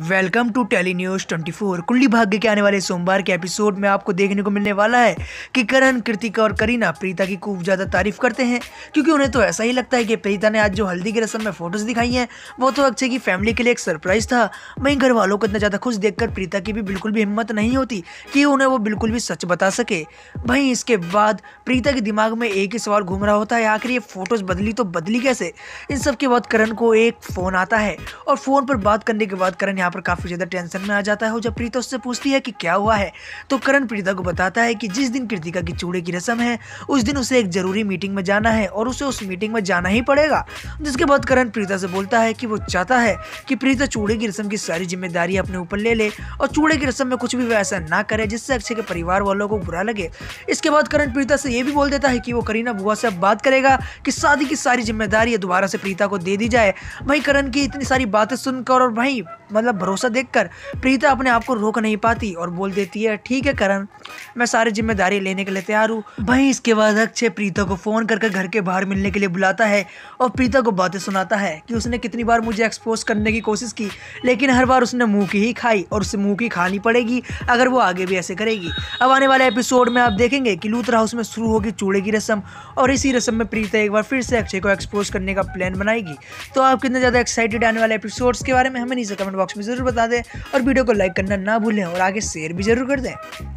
welcome to tele news 24 कुल्ली भाग्य के आने वाले सोमवार के एपिसोड में आपको देखने को मिलने वाला है कि करण कृतिका और करीना प्रीता की खूब ज़्यादा तारीफ करते हैं क्योंकि उन्हें तो ऐसा ही लगता है कि प्रीता ने आज जो हल्दी की रस्म में फोटोज दिखाई हैं वो तो अक्षय की फैमिली के लिए एक सरप्राइज था वहीं घर वालों को इतना ज़्यादा खुश देखकर प्रीता की भी बिल्कुल भी हिम्मत नहीं होती कि उन्हें वो बिल्कुल भी सच बता सके वहीं इसके बाद प्रीता के दिमाग में एक ही सवाल घूम रहा होता है आखिर ये फोटोज बदली तो बदली कैसे इन सब के बाद करण को एक फ़ोन आता है और फ़ोन पर बात करने के बाद करण यहाँ पर काफ़ी ज़्यादा टेंशन में आ जाता है जब प्रीता उससे पूछती है कि क्या हुआ है तो करण प्रीता को बताता है कि जिस दिन कृतिका की चूड़े की रस्म है उस दिन उसे एक ज़रूरी मीटिंग में जाना है और उसे उस मीटिंग में जाना ही पड़ेगा जिसके बाद करण प्रीता से बोलता है कि वो चाहता है कि प्रीता चूड़े की रस्म की सारी जिम्मेदारी अपने ऊपर ले ले और चूड़े की रस्म में कुछ भी वैसा ना करे जिससे अक्षय के परिवार वालों को बुरा लगे इसके बाद करण प्रीता से ये भी बोल देता है कि वो करीना बुआ से अब बात करेगा कि शादी की सारी जिम्मेदारी दोबारा से प्रीता को दे दी जाए भाई करण की इतनी सारी बातें सुनकर और भाई मतलब भरोसा देखकर प्रीता अपने आप को रोक नहीं पाती और बोल देती है ठीक है करण मैं सारी जिम्मेदारी लेने के लिए तैयार हूँ वहीं इसके बाद अक्षय प्रीता को फ़ोन करके घर के बाहर मिलने के लिए बुलाता है और प्रीता को बातें सुनाता है कि उसने कितनी बार मुझे एक्सपोज करने की कोशिश की लेकिन हर बार उसने मुँह की ही खाई और उसे मुँह की खानी पड़ेगी अगर वो आगे भी ऐसे करेगी अब आने वाले एपिसोड में आप देखेंगे कि लूथरा हाउस में शुरू होगी चूड़े की रस्म और इसी रस्म में प्रीता एक बार फिर से अक्षय को एक्सपोज करने का प्लान बनाएगी तो आप कितने ज़्यादा एक्साइटेड आने वाले एपिसोड्स के बारे में हमें नीचे कमेंट बॉक्स में ज़रूर बता दें और वीडियो को लाइक करना ना भूलें और आगे शेयर भी जरूर कर दें